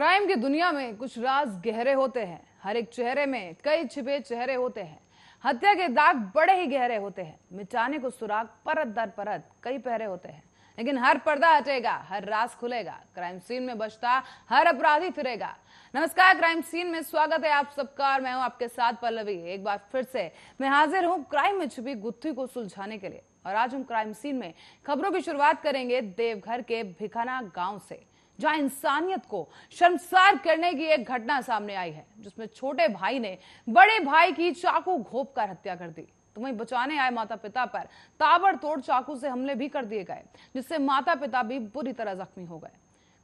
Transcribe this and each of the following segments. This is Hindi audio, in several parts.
क्राइम की दुनिया में कुछ राज गहरे होते हैं हर एक चेहरे में कई छिपे चेहरे होते हैं हत्या के दाग बड़े ही गहरे होते हैं मिटाने को सुराग परत दर परत कई पहरे होते हैं लेकिन हर पर्दा हटेगा हर राज खुलेगा क्राइम सीन में बचता हर अपराधी फिरेगा नमस्कार क्राइम सीन में स्वागत है आप सबका और मैं हूं आपके साथ पल्लवी एक बार फिर से मैं हाजिर हूं क्राइम में छुपी गुत्थी को सुलझाने के लिए और आज हम क्राइम सीन में खबरों की शुरुआत करेंगे देवघर के भिखाना गांव से जहां इंसानियत को शर्मसार करने की एक घटना सामने आई है जिसमें छोटे भाई ने बड़े भाई की चाकू घोप कर हत्या कर दी तो वहीं बचाने आए माता पिता पर ताबड़तोड़ चाकू से हमले भी कर दिए गए जिससे माता पिता भी बुरी तरह जख्मी हो गए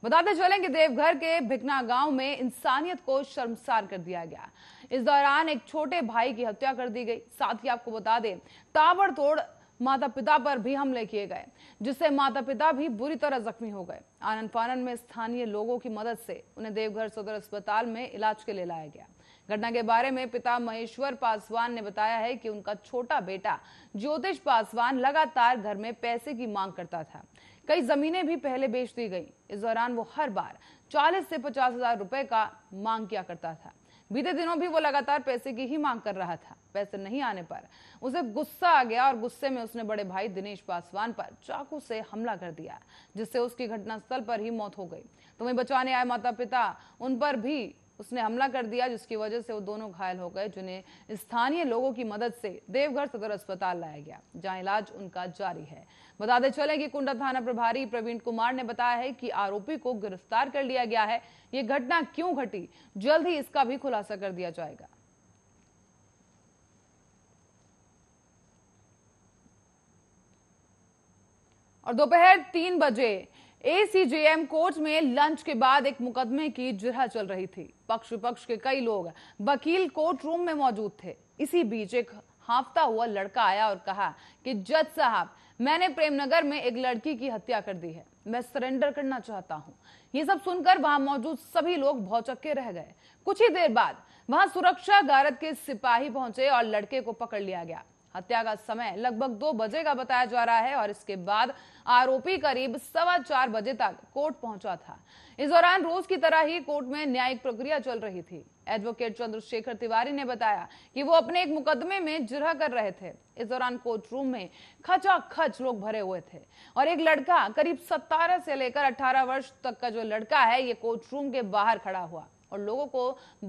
बताते चलें कि देवघर के भिकना गांव में इंसानियत को शर्मसार कर दिया गया इस दौरान एक छोटे भाई की हत्या कर दी गई साथ ही आपको बता दें ताबड़तोड़ माता पिता पर भी हमले किए गए जिससे माता पिता भी बुरी तरह जख्मी हो गए आनंद फानंद में स्थानीय लोगों की मदद से उन्हें देवघर सदर अस्पताल में इलाज के लिए लाया गया घटना के बारे में पिता महेश्वर पासवान ने बताया है कि उनका छोटा बेटा ज्योतिष पासवान लगातार घर में पैसे की मांग करता था कई जमीनें भी पहले बेच दी गई इस दौरान वो हर बार 40 से पचास हजार रुपए का मांग किया करता था बीते दिनों भी वो लगातार पैसे की ही मांग कर रहा था पैसे नहीं आने पर उसे गुस्सा आ गया और गुस्से में उसने बड़े भाई दिनेश पासवान पर चाकू से हमला कर दिया जिससे उसकी घटनास्थल पर ही मौत हो गई तुम्हें बचाने आए माता पिता उन पर भी उसने हमला कर दिया जिसकी वजह से वो दोनों घायल हो गए जिन्हें स्थानीय लोगों की मदद से देवघर सदर अस्पताल लाया गया जहां इलाज उनका जारी है बताते चले कि कुंडा थाना प्रभारी प्रवीण कुमार ने बताया है कि आरोपी को गिरफ्तार कर लिया गया है ये घटना क्यों घटी जल्द ही इसका भी खुलासा कर दिया जाएगा और दोपहर तीन बजे एसीजेएम कोर्ट में लंच के बाद एक मुकदमे की जिरह चल रही थी पक्ष विपक्ष के कई लोग वकील कोर्ट रूम में मौजूद थे इसी बीच एक हाफता हुआ लड़का आया और कहा कि जज साहब मैंने प्रेमनगर में एक लड़की की हत्या कर दी है मैं सरेंडर करना चाहता हूँ ये सब सुनकर वहां मौजूद सभी लोग भौचक्के रह गए कुछ ही देर बाद वहां सुरक्षा गारद के सिपाही पहुंचे और लड़के को पकड़ लिया गया हत्या का समय लगभग दो बजे का बताया जा रहा है और इसके बाद आरोपी करीब सवा चार बजे तक कोर्ट पहुंचा था इस दौरान रोज की तरह ही कोर्ट में न्यायिक प्रक्रिया चल रही थी एडवोकेट चंद्रशेखर तिवारी ने बताया कि वो अपने एक मुकदमे में जिरह कर रहे थे इस दौरान कोर्ट रूम में खचा खच लोग भरे हुए थे और एक लड़का करीब 17 से लेकर अठारह वर्ष तक का जो लड़का है ये कोर्ट रूम के बाहर खड़ा हुआ और लोगों को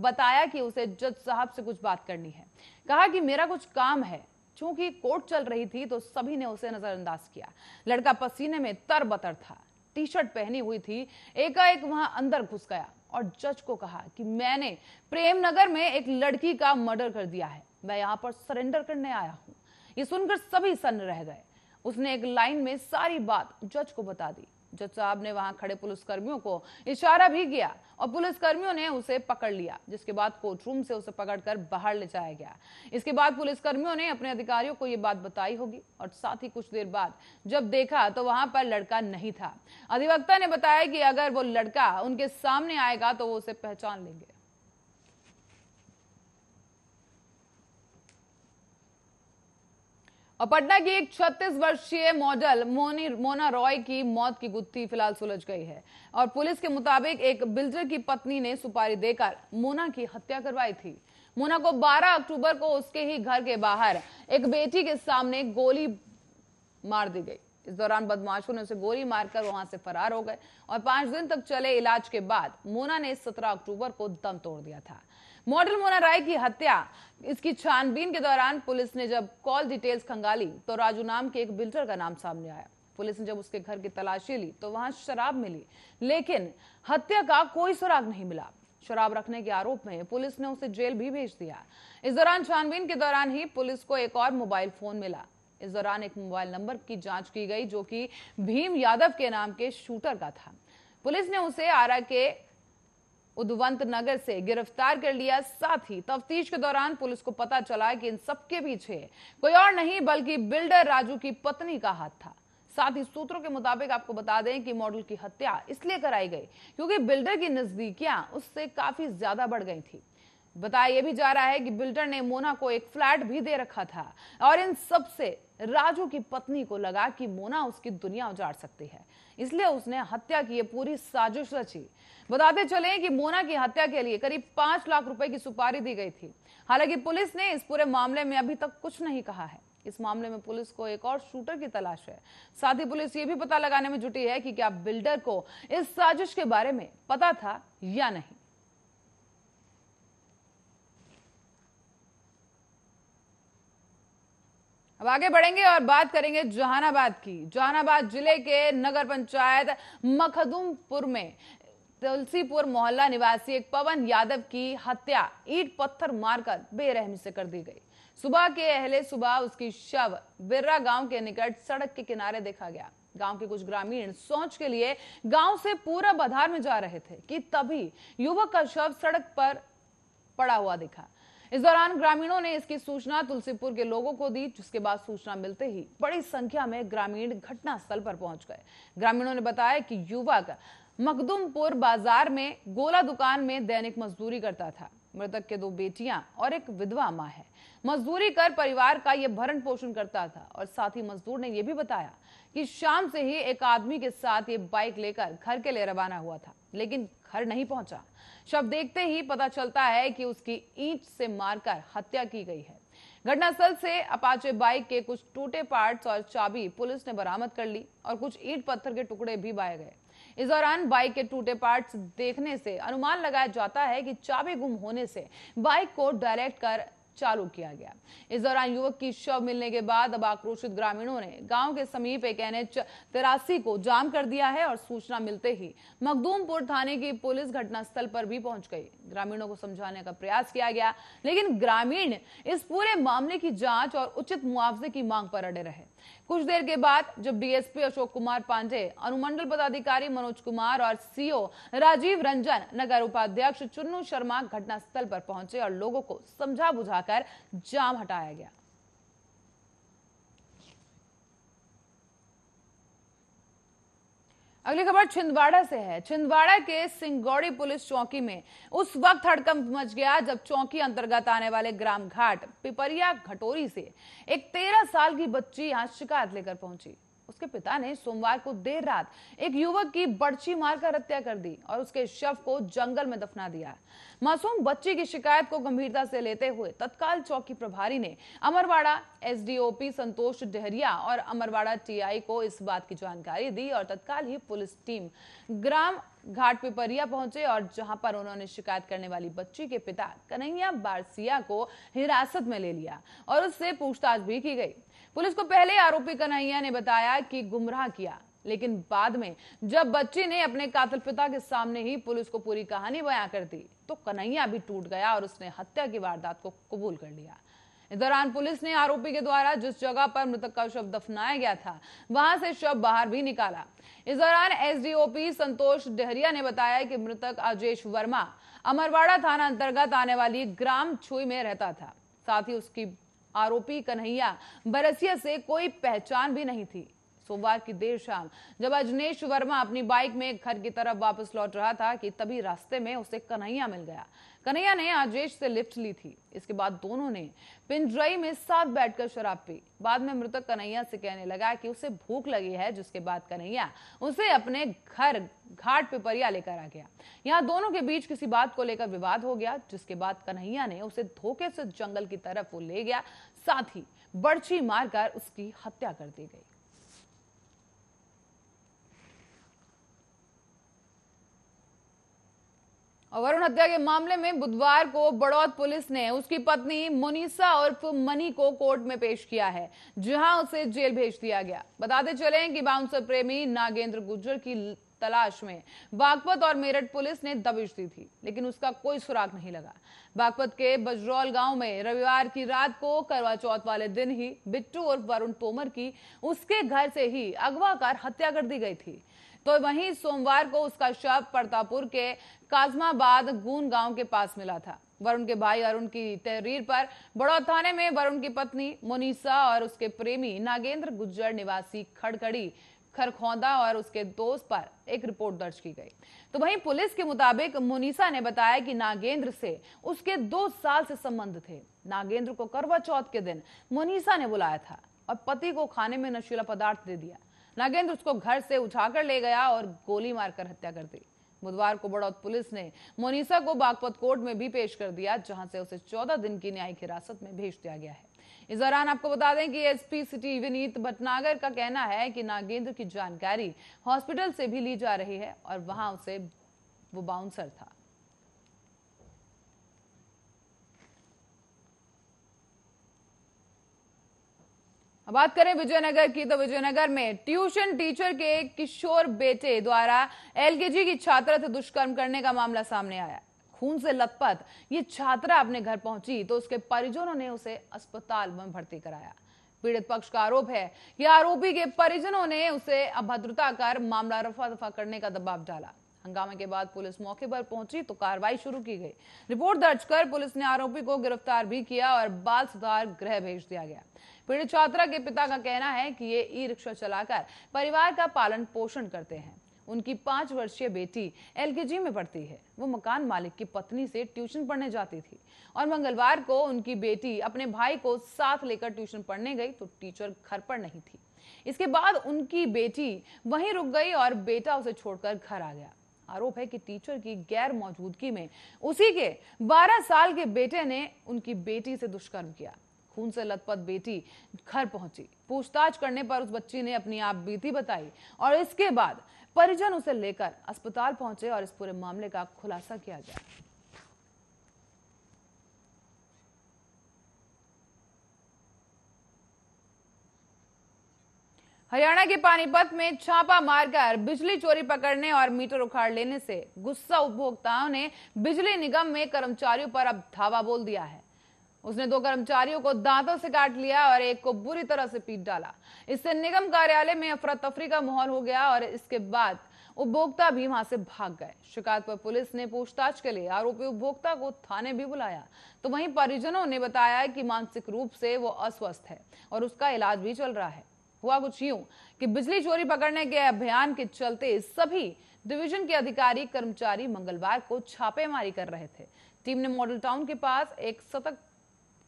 बताया कि उसे जज साहब से कुछ बात करनी है कहा कि मेरा कुछ काम है चूंकि कोर्ट चल रही थी तो सभी ने उसे नजरअंदाज किया लड़का पसीने में तर बतर था टी शर्ट पहनी हुई थी एकाएक वहां अंदर घुस गया और जज को कहा कि मैंने प्रेमनगर में एक लड़की का मर्डर कर दिया है मैं यहाँ पर सरेंडर करने आया हूं यह सुनकर सभी सन्न रह गए उसने एक लाइन में सारी बात जज को बता दी जज साहब ने वहां खड़े पुलिसकर्मियों को इशारा भी किया और पुलिसकर्मियों ने उसे पकड़ लिया जिसके बाद कोर्ट रूम से उसे पकड़कर बाहर ले जाया गया इसके बाद पुलिसकर्मियों ने अपने अधिकारियों को यह बात बताई होगी और साथ ही कुछ देर बाद जब देखा तो वहां पर लड़का नहीं था अधिवक्ता ने बताया कि अगर वो लड़का उनके सामने आएगा तो वो उसे पहचान लेंगे और पटना की एक 36 वर्षीय मॉडल मोनी मोना रॉय की मौत की गुत्थी फिलहाल सुलझ गई है और पुलिस के मुताबिक एक बिल्डर की पत्नी ने सुपारी देकर मोना की हत्या करवाई थी मोना को 12 अक्टूबर को उसके ही घर के बाहर एक बेटी के सामने गोली मार दी गई इस दौरान बदमाशों ने उसे गोली मारकर वहां से फरार हो गए और पांच दिन तक चले इलाज के बाद मोना ने 17 अक्टूबर को दम तोड़ दिया था मॉडल मोना राय की हत्या इसकी छानबीन के दौरान पुलिस ने जब कॉल डिटेल्स खंगाली तो राजू नाम के एक बिल्डर का नाम सामने आया पुलिस ने जब उसके घर की तलाशी ली तो वहां शराब मिली लेकिन हत्या का कोई सुराग नहीं मिला शराब रखने के आरोप में पुलिस ने उसे जेल भी भेज दिया इस दौरान छानबीन के दौरान ही पुलिस को एक और मोबाइल फोन मिला इस दौरान एक मोबाइल नंबर की जांच की गई जो कि भीम यादव के नाम के शूटर का था पुलिस ने उसे आरा के उदवंत नगर से गिरफ्तार कर लिया साथ ही तफ्तीश के दौरान पुलिस को पता चला कि इन सबके पीछे कोई और नहीं बल्कि बिल्डर राजू की पत्नी का हाथ था साथ ही सूत्रों के मुताबिक आपको बता दें कि मॉडल की हत्या इसलिए कराई गई क्योंकि बिल्डर की नजदीकियां उससे काफी ज्यादा बढ़ गई थी बताया यह भी जा रहा है कि बिल्डर ने मोना को एक फ्लैट भी दे रखा था और इन सब से राजू की पत्नी को लगा कि मोना उसकी दुनिया उजाड़ सकती है इसलिए उसने हत्या की ये पूरी साजिश रची बताते चले कि मोना की हत्या के लिए करीब पांच लाख रुपए की सुपारी दी गई थी हालांकि पुलिस ने इस पूरे मामले में अभी तक कुछ नहीं कहा है इस मामले में पुलिस को एक और शूटर की तलाश है साथ ही पुलिस ये भी पता लगाने में जुटी है कि क्या बिल्डर को इस साजिश के बारे में पता था या नहीं अब आगे बढ़ेंगे और बात करेंगे जहानाबाद की जहानाबाद जिले के नगर पंचायत मखदुमपुर में तुलसीपुर मोहल्ला निवासी एक पवन यादव की हत्या ईट पत्थर मारकर बेरहमी से कर दी गई सुबह के अहले सुबह उसकी शव बिर्रा गांव के निकट सड़क के किनारे देखा गया गांव के कुछ ग्रामीण सोच के लिए गांव से पूरा बधार में जा रहे थे कि तभी युवक का शव सड़क पर पड़ा हुआ दिखा इस दौरान ग्रामीणों ने इसकी सूचना तुलसीपुर के लोगों को दी जिसके बाद सूचना मिलते ही बड़ी संख्या में ग्रामीण घटनास्थल पर पहुंच गए ग्रामीणों ने बताया कि युवक मखदुमपुर बाजार में गोला दुकान में दैनिक मजदूरी करता था मृतक के दो बेटियां और एक विधवा मां है मजदूरी कर परिवार का यह भरण पोषण करता था और साथ ही मजदूर ने यह भी बताया कि शाम से ही एक आदमी के साथ ये बाइक लेकर घर के लिए रवाना हुआ था लेकिन घर नहीं पहुंचा शव देखते ही पता चलता है कि उसकी ईंट से मारकर हत्या की गई है घटनास्थल से अपाचे बाइक के कुछ टूटे पार्ट्स और चाबी पुलिस ने बरामद कर ली और कुछ ईट पत्थर के टुकड़े भी पाए गए इस दौरान बाइक के टूटे पार्ट्स देखने से अनुमान लगाया जाता है कि चाबी गुम होने से बाइक को डायरेक्ट कर चालू किया गया इस दौरान युवक की शव मिलने के बाद अब आक्रोशित ग्रामीणों ने गांव के समीप एक एनएच तिरासी को जाम कर दिया है और सूचना मिलते ही मखदूमपुर थाने की पुलिस घटनास्थल पर भी पहुंच गई ग्रामीणों को समझाने का प्रयास किया गया लेकिन ग्रामीण इस पूरे मामले की जांच और उचित मुआवजे की मांग पर अड़े रहे कुछ देर के बाद जब डीएसपी अशोक कुमार पांडे अनुमंडल पदाधिकारी मनोज कुमार और सीओ राजीव रंजन नगर उपाध्यक्ष चुन्नू शर्मा घटनास्थल पर पहुंचे और लोगों को समझा बुझाकर जाम हटाया गया अगली खबर छिंदवाड़ा से है छिंदवाड़ा के सिंगौड़ी पुलिस चौकी में उस वक्त हड़कंप मच गया जब चौकी अंतर्गत आने वाले ग्राम घाट पिपरिया घटोरी से एक तेरह साल की बच्ची यहां शिकायत लेकर पहुंची उसके पिता ने सोमवार को देर रात एक युवक की बर्ची मारकर हत्या कर दी और उसके शव को जंगल में दफना दिया मासूम बच्ची की शिकायत को गंभीरता से लेते हुए तत्काल चौकी प्रभारी ने अमरवाड़ा एसडीओपी संतोष डेहरिया और अमरवाड़ा टीआई को इस बात की जानकारी दी और तत्काल ही पुलिस टीम ग्राम घाट पिपरिया पहुंचे और जहां पर उन्होंने शिकायत करने वाली बच्ची के पिता कन्हैया बारसिया को हिरासत में ले लिया और उससे पूछताछ भी की गई पुलिस को पहले आरोपी कन्हैया ने बताया कि गुमराह किया लेकिन बाद में जब बच्ची ने अपने कातिल पिता के सामने ही पुलिस को पूरी कहानी बयां कर दी तो कन्हैया भी टूट गया और उसने हत्या की वारदात को कबूल कर लिया इस दौरान पुलिस ने आरोपी के द्वारा जिस जगह पर मृतक का शव दफनाया गया था वहां से शव बाहर भी निकाला इस दौरान एसडीओपी संतोष डहरिया ने बताया कि मृतक अजेश वर्मा अमरवाड़ा थाना अंतर्गत आने वाली ग्राम छुई में रहता था साथ ही उसकी आरोपी कन्हैया बरसिया से कोई पहचान भी नहीं थी सोमवार की देर शाम जब अजनेश वर्मा अपनी बाइक में घर की तरफ वापस लौट रहा था कि तभी रास्ते में उसे कन्हैया मिल गया कन्हैया ने आजेश से लिफ्ट ली थी इसके बाद दोनों ने पिंजराई में साथ बैठकर शराब पी बाद में मृतक कन्हैया से कहने लगा कि उसे भूख लगी है जिसके बाद कन्हैया उसे अपने घर घाट पे परिया लेकर आ गया यहाँ दोनों के बीच किसी बात को लेकर विवाद हो गया जिसके बाद कन्हैया ने उसे धोखे से जंगल की तरफ वो ले गया साथ ही बर्छी मारकर उसकी हत्या कर दी गई वरुण हत्या के मामले में बुधवार को बड़ौद पुलिस ने उसकी पत्नी मुनीसा उर्फ मनी को कोर्ट में पेश किया है जहां उसे जेल भेज दिया गया बताते चले कि बाउंसर प्रेमी नागेंद्र गुज्जर की तलाश में बागपत और मेरठ पुलिस ने दबिश दी थी लेकिन उसका कोई सुराग नहीं लगा बागपत के बजरौल गांव में रविवार की रात को करवा चौथ वाले दिन ही बिट्टू और वरुण तोमर की उसके घर से ही अगवा कर हत्या कर दी गई थी तो वहीं सोमवार को उसका शव प्रतापुर के काजमाबाद गून गांव के पास मिला था वरुण के भाई अरुण की तहरीर पर बड़ौद थाने में वरुण की पत्नी मोनिसा और उसके प्रेमी नागेंद्र गुज्जर निवासी खड़खड़ी खरखोंदा और उसके दोस्त पर एक रिपोर्ट दर्ज की गई तो वहीं पुलिस के मुताबिक मुनीसा ने बताया कि नागेंद्र से उसके दो साल से संबंध थे नागेंद्र को करवा चौथ के दिन मुनीसा ने बुलाया था और पति को खाने में नशीला पदार्थ दे दिया नागेंद्र उसको घर से उठाकर ले गया और गोली मारकर हत्या कर दी बुधवार को बड़ौद पुलिस ने मोनिसा को बागपत कोर्ट में भी पेश कर दिया जहां से उसे 14 दिन की न्यायिक हिरासत में भेज दिया गया है इस दौरान आपको बता दें कि एसपी सिटी विनीत भटनागर का कहना है कि नागेंद्र की जानकारी हॉस्पिटल से भी ली जा रही है और वहां उसे वो बाउंसर था बात करें विजयनगर की तो विजयनगर में ट्यूशन टीचर के किशोर बेटे द्वारा एलकेजी की छात्रा से दुष्कर्म करने का मामला सामने आया खून से लथपथ ये छात्रा अपने घर पहुंची तो उसके परिजनों ने उसे अस्पताल में भर्ती कराया पीड़ित पक्ष का आरोप है कि आरोपी के परिजनों ने उसे अभद्रता कर मामला रफा दफा करने का दबाव डाला हंगामे के बाद पुलिस मौके पर पहुंची तो कार्रवाई शुरू की गई रिपोर्ट दर्ज कर पुलिस ने आरोपी को गिरफ्तार भी किया और बाल सुधार गृह भेज दिया गया पीड़ित छात्रा के पिता का कहना है कि ये ई रिक्शा चलाकर परिवार का पालन पोषण करते हैं उनकी पांच वर्षीय बेटी एलकेजी में पढ़ती है वो मकान मालिक की पत्नी से ट्यूशन पढ़ने जाती थी और मंगलवार को उनकी बेटी अपने भाई को साथ लेकर ट्यूशन पढ़ने गई तो टीचर घर पर नहीं थी इसके बाद उनकी बेटी वहीं रुक गई और बेटा उसे छोड़कर घर आ गया आरोप है कि टीचर की गैर मौजूदगी में उसी के 12 साल के बेटे ने उनकी बेटी से दुष्कर्म किया खून से लथपथ बेटी घर पहुंची पूछताछ करने पर उस बच्ची ने अपनी आप बीती बताई और इसके बाद परिजन उसे लेकर अस्पताल पहुंचे और इस पूरे मामले का खुलासा किया गया हरियाणा के पानीपत में छापा मारकर बिजली चोरी पकड़ने और मीटर उखाड़ लेने से गुस्सा उपभोक्ताओं ने बिजली निगम में कर्मचारियों पर अब धावा बोल दिया है उसने दो कर्मचारियों को दांतों से काट लिया और एक को बुरी तरह से पीट डाला इससे निगम कार्यालय में अफरा तफरी का माहौल हो गया और इसके बाद उपभोक्ता भी वहां से भाग गए शिकायत पर पुलिस ने पूछताछ के लिए आरोपी उपभोक्ता को थाने भी बुलाया तो वहीं परिजनों ने बताया कि मानसिक रूप से वो अस्वस्थ है और उसका इलाज भी चल रहा है हुआ कुछ यूं कि बिजली चोरी पकड़ने के अभियान के चलते सभी डिवीजन के अधिकारी कर्मचारी मंगलवार को छापेमारी कर रहे थे टीम ने मॉडल टाउन के पास एक सतर्क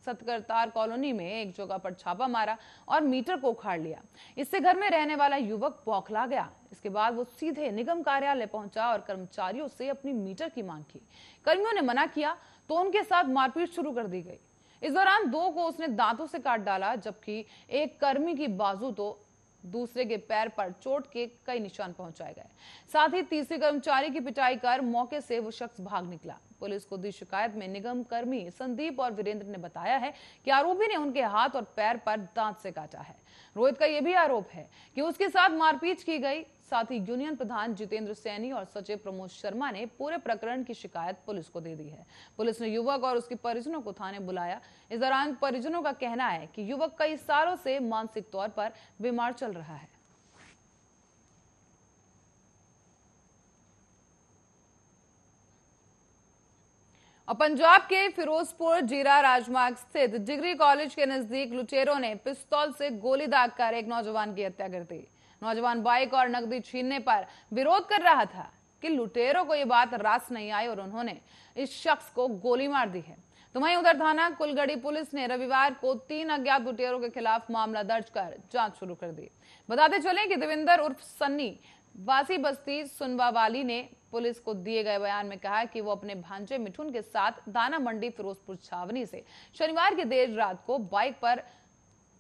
सतकरतार कॉलोनी में एक जगह पर छापा मारा और मीटर को उखाड़ लिया इससे घर में रहने वाला युवक बौखला गया इसके बाद वो सीधे निगम कार्यालय पहुंचा और कर्मचारियों से अपनी मीटर की मांग की कर्मियों ने मना किया तो उनके साथ मारपीट शुरू कर दी गई इस दौरान दो को उसने दांतों से काट डाला जबकि एक कर्मी की बाजू तो दूसरे के पैर पर चोट के कई निशान पहुंचाए गए साथ ही तीसरे कर्मचारी की पिटाई कर मौके से वो शख्स भाग निकला पुलिस को दी शिकायत में निगम कर्मी संदीप और वीरेंद्र ने बताया है कि आरोपी ने उनके हाथ और पैर पर दांत से काटा है रोहित का यह भी आरोप है कि उसके साथ मारपीट की गई साथ ही यूनियन प्रधान जितेंद्र सैनी और सचिव प्रमोद शर्मा ने पूरे प्रकरण की शिकायत पुलिस को दे दी है पुलिस ने युवक और उसके परिजनों को थाने बुलाया इस दौरान परिजनों का कहना है कि युवक कई सालों से मानसिक तौर पर बीमार चल रहा है और पंजाब के फिरोजपुर जीरा राजमार्ग स्थित डिग्री कॉलेज के नजदीक लुटेरों ने पिस्तौल से गोली दागकर एक नौजवान की हत्या कर दी नौजवान बाइक और नकदी छीनने पर विरोध कर रहा था कि लुटेरों को यह बात रास नहीं आई और उन्होंने इस शख्स को गोली मार दी है तो वहीं उधर थाना कुलगढ़ी पुलिस ने रविवार को तीन अज्ञात लुटेरों के खिलाफ मामला दर्ज कर जांच शुरू कर दी बताते चले कि देविंदर उर्फ सन्नी वासी बस्ती सुनवावाली ने पुलिस को दिए गए बयान में कहा कि वो अपने भांजे मिठुन के साथ दाना मंडी फिरोजपुर छावनी से शनिवार की देर रात को बाइक पर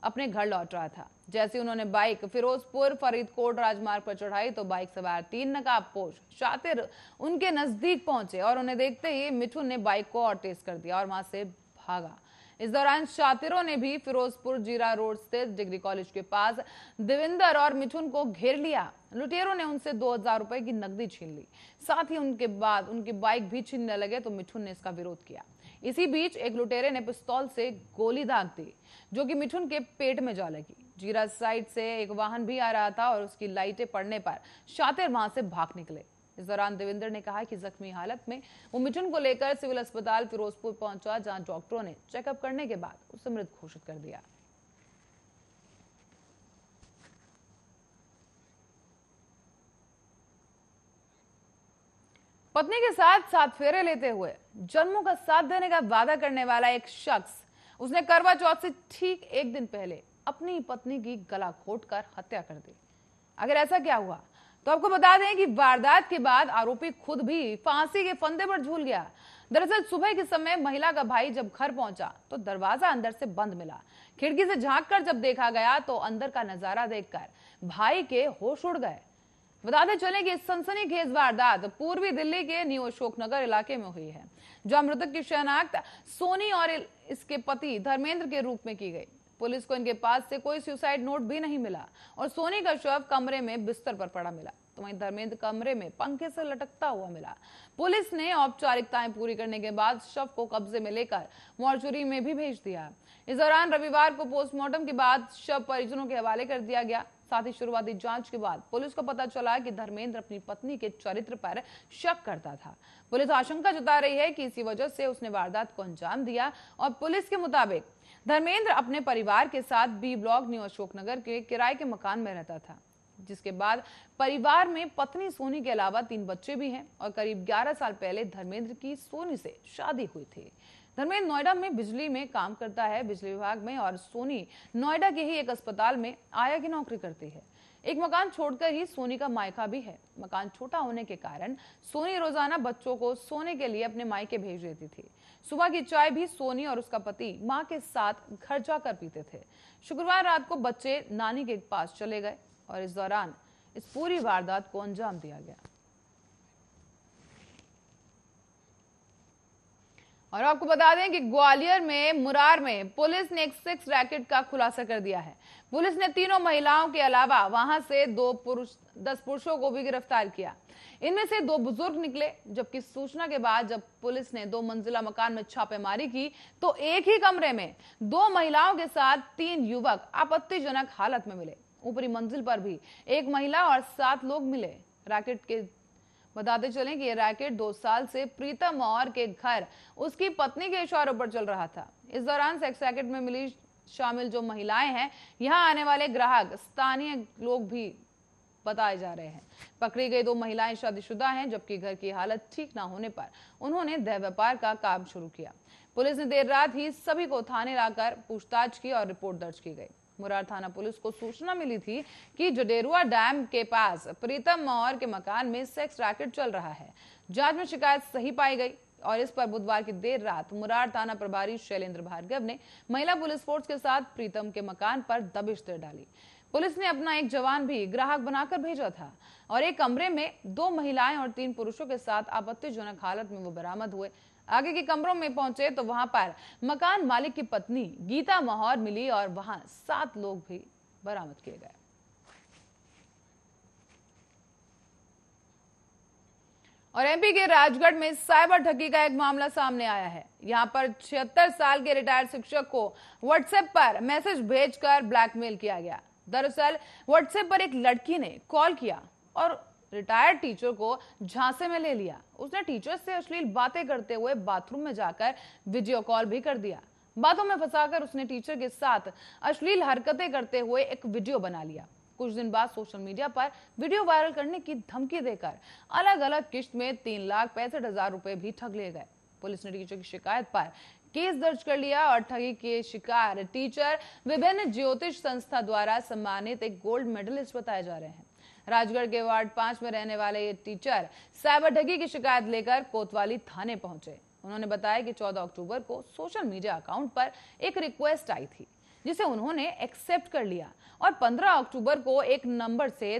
अपने घर लौट रहा था जैसे उन्होंने बाइक फिरोजपुर फरीदकोट राजमार्ग पर चढ़ाई तो बाइक सवार तीन नकाबपोश शातिर उनके नजदीक पहुंचे और उन्हें देखते ही मिठुन ने बाइक को और तेज कर दिया और वहां से भागा इस दौरान शातिरों ने भी फिरोजपुर जीरा रोड स्थित डिग्री कॉलेज के पास देविंदर और मिथुन को घेर लिया लुटेरों ने उनसे दो रुपए की नकदी छीन ली साथ ही उनके बाद उनकी बाइक भी छीनने लगे तो मिथुन ने इसका विरोध किया इसी बीच एक लुटेरे ने पिस्तौल से गोली दाग दी जो कि मिठुन के पेट में जा लगी जीरा साइड से एक वाहन भी आ रहा था और उसकी लाइटें पड़ने पर शातिर वहां से भाग निकले इस दौरान देवेंद्र ने कहा कि जख्मी हालत में वो मिठुन को लेकर सिविल अस्पताल फिरोजपुर पहुंचा जहां डॉक्टरों ने चेकअप करने के बाद उसे मृत घोषित कर दिया पत्नी के साथ साथ फेरे लेते हुए जन्मों का साथ देने का वादा करने वाला एक शख्स उसने करवा चौथ से ठीक एक दिन पहले अपनी पत्नी की गला घोट कर हत्या कर दी अगर ऐसा क्या हुआ तो आपको बता दें कि वारदात के बाद आरोपी खुद भी फांसी के फंदे पर झूल गया दरअसल सुबह के समय महिला का भाई जब घर पहुंचा तो दरवाजा अंदर से बंद मिला खिड़की से झांककर जब देखा गया तो अंदर का नजारा देखकर भाई के होश उड़ गए बताते चले कि सनसनी खेज वारदात पूर्वी दिल्ली के न्यू अशोकनगर इलाके में हुई है जहां मृतक की शनाख्त सोनी और इसके पति धर्मेंद्र के रूप में की गई पुलिस को इनके पास से कोई सुसाइड नोट भी नहीं मिला और सोनी का शव कमरे में बिस्तर पर पड़ा मिला तो वहीं धर्मेंद्र कमरे में पंखे से लटकता हुआ मिला पुलिस ने औपचारिकताएं पूरी करने के बाद शव को कब्जे में लेकर मोर्चुरी में भी भेज दिया इस दौरान रविवार को पोस्टमार्टम के बाद शव परिजनों के हवाले कर दिया गया साथ ही शुरुआती जांच के बाद पुलिस को पता चला कि धर्मेंद्र अपनी पत्नी के चरित्र पर शक करता था पुलिस आशंका जता रही है कि इसी वजह से उसने वारदात को अंजाम दिया और पुलिस के मुताबिक धर्मेंद्र अपने परिवार के साथ बी ब्लॉक न्यू अशोकनगर के किराए के मकान में रहता था जिसके बाद परिवार में पत्नी सोनी के अलावा तीन बच्चे भी हैं और करीब 11 साल पहले धर्मेंद्र की सोनी से शादी हुई थी धर्मेंद्र नोएडा में बिजली में काम करता है बिजली विभाग में और सोनी नोएडा के ही एक अस्पताल में आया की नौकरी करती है एक मकान छोड़कर ही सोनी का मायका भी है मकान छोटा होने के कारण सोनी रोजाना बच्चों को सोने के लिए अपने मायके भेज देती थी सुबह की चाय भी सोनी और उसका पति माँ के साथ घर जाकर पीते थे शुक्रवार रात को बच्चे नानी के पास चले गए और इस दौरान इस पूरी वारदात को अंजाम दिया गया और आपको बता दें कि ग्वालियर में मुरार में पुलिस ने एक सेक्स रैकेट का खुलासा कर दिया है पुलिस ने तीनों महिलाओं के अलावा वहां से दो पुरुष दस पुरुषों को भी गिरफ्तार किया इनमें से दो बुजुर्ग निकले जबकि सूचना के बाद जब पुलिस ने दो मंजिला मकान में छापेमारी की तो एक ही कमरे में दो महिलाओं के साथ तीन युवक आपत्तिजनक हालत में मिले ऊपरी मंजिल पर भी एक महिला और सात लोग मिले रैकेट के बताते चलें कि ये रैकेट दो साल से प्रीतम और के घर उसकी पत्नी के इशारों पर चल रहा था इस दौरान सेक्स रैकेट में मिली शामिल जो महिलाएं हैं यहाँ आने वाले ग्राहक स्थानीय लोग भी बताए जा रहे हैं पकड़ी गई दो महिलाएं शादीशुदा हैं जबकि घर की हालत ठीक ना होने पर उन्होंने दह व्यापार का काम शुरू किया पुलिस ने देर रात ही सभी को थाने लाकर पूछताछ की और रिपोर्ट दर्ज की गई मुरार थाना पुलिस को सूचना मिली थी कि जडेरुआ डैम के पास प्रीतम मौर के मकान में सेक्स रैकेट चल रहा है जांच में शिकायत सही पाई गई और इस पर बुधवार की देर रात मुरार थाना प्रभारी शैलेंद्र भार्गव ने महिला पुलिस फोर्स के साथ प्रीतम के मकान पर दबिश दे डाली पुलिस ने अपना एक जवान भी ग्राहक बनाकर भेजा था और एक कमरे में दो महिलाएं और तीन पुरुषों के साथ आपत्तिजनक हालत में वो बरामद हुए आगे के कमरों में पहुंचे तो वहां पर मकान मालिक की पत्नी गीता माहौर मिली और वहां सात लोग भी बरामद किए गए और एमपी के राजगढ़ में साइबर ठगी का एक मामला सामने आया है यहां पर छिहत्तर साल के रिटायर्ड शिक्षक को व्हाट्सएप पर मैसेज भेजकर ब्लैकमेल किया गया दरअसल व्हाट्सएप पर एक लड़की ने कॉल किया और रिटायर्ड टीचर को झांसे में ले लिया उसने टीचर से अश्लील बातें करते हुए बाथरूम में जाकर वीडियो कॉल भी कर दिया बातों में फंसाकर उसने टीचर के साथ अश्लील हरकतें करते हुए एक वीडियो बना लिया कुछ दिन बाद सोशल मीडिया पर वीडियो वायरल करने की धमकी देकर अलग अलग किश्त में तीन लाख पैंसठ हजार रुपए भी ठग लिए गए पुलिस ने टीचर की शिकायत पर केस दर्ज कर लिया और ठगी के शिकार टीचर विभिन्न ज्योतिष संस्था द्वारा सम्मानित एक गोल्ड मेडलिस्ट बताए जा रहे हैं राजगढ़ के वार्ड पांच में रहने वाले ये टीचर साइबर ठगी की शिकायत लेकर कोतवाली थाने पहुंचे उन्होंने बताया कि 14 अक्टूबर को सोशल मीडिया अकाउंट पर एक रिक्वेस्ट आई थी जिसे उन्होंने एक्सेप्ट कर लिया और 15 अक्टूबर को एक नंबर से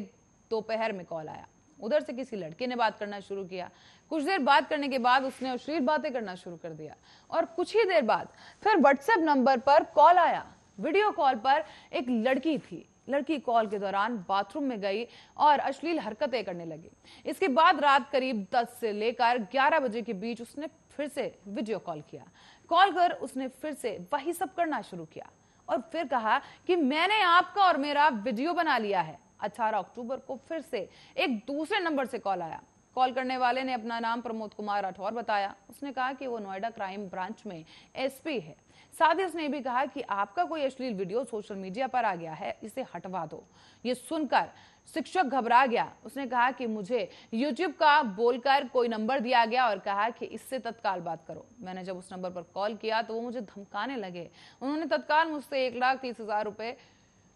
दोपहर में कॉल आया उधर से किसी लड़के ने बात करना शुरू किया कुछ देर बात करने के बाद उसने अश्लील बातें करना शुरू कर दिया और कुछ ही देर बाद फिर व्हाट्सएप नंबर पर कॉल आया वीडियो कॉल पर एक लड़की थी लड़की कॉल के दौरान बाथरूम में गई और अश्लील हरकतें करने लगी इसके बाद रात करीब 10 से लेकर 11 बजे के बीच उसने फिर से वीडियो कॉल किया कॉल कर उसने फिर से वही सब करना शुरू किया और फिर कहा कि मैंने आपका और मेरा वीडियो बना लिया है 18 अक्टूबर को फिर से एक दूसरे नंबर से कॉल आया कॉल करने वाले ने अपना नाम प्रमोद कुमार राठौर बताया उसने कहा कि वो नोएडा क्राइम ब्रांच में एसपी है साथ ही उसने भी कहा कि आपका कोई अश्लील वीडियो सोशल मीडिया पर आ गया है इसे हटवा दो ये सुनकर शिक्षक घबरा गया उसने कहा कि मुझे यूट्यूब का बोलकर कोई नंबर दिया गया और कहा कि इससे तत्काल बात करो मैंने जब उस नंबर पर कॉल किया तो वो मुझे धमकाने लगे उन्होंने तत्काल मुझसे एक लाख तीस हजार रुपये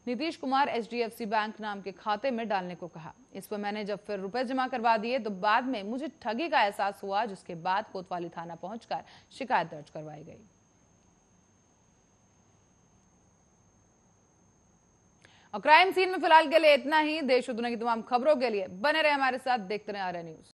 नीतीश कुमार सी बैंक नाम के खाते में डालने को कहा इस पर मैंने जब फिर रुपए जमा करवा दिए तो बाद में मुझे ठगी का एहसास हुआ जिसके बाद कोतवाली थाना पहुंचकर शिकायत दर्ज करवाई गई और क्राइम सीन में फिलहाल के लिए इतना ही देश और दुनिया की तमाम खबरों के लिए बने रहे हमारे साथ देखते रहे आर न्यूज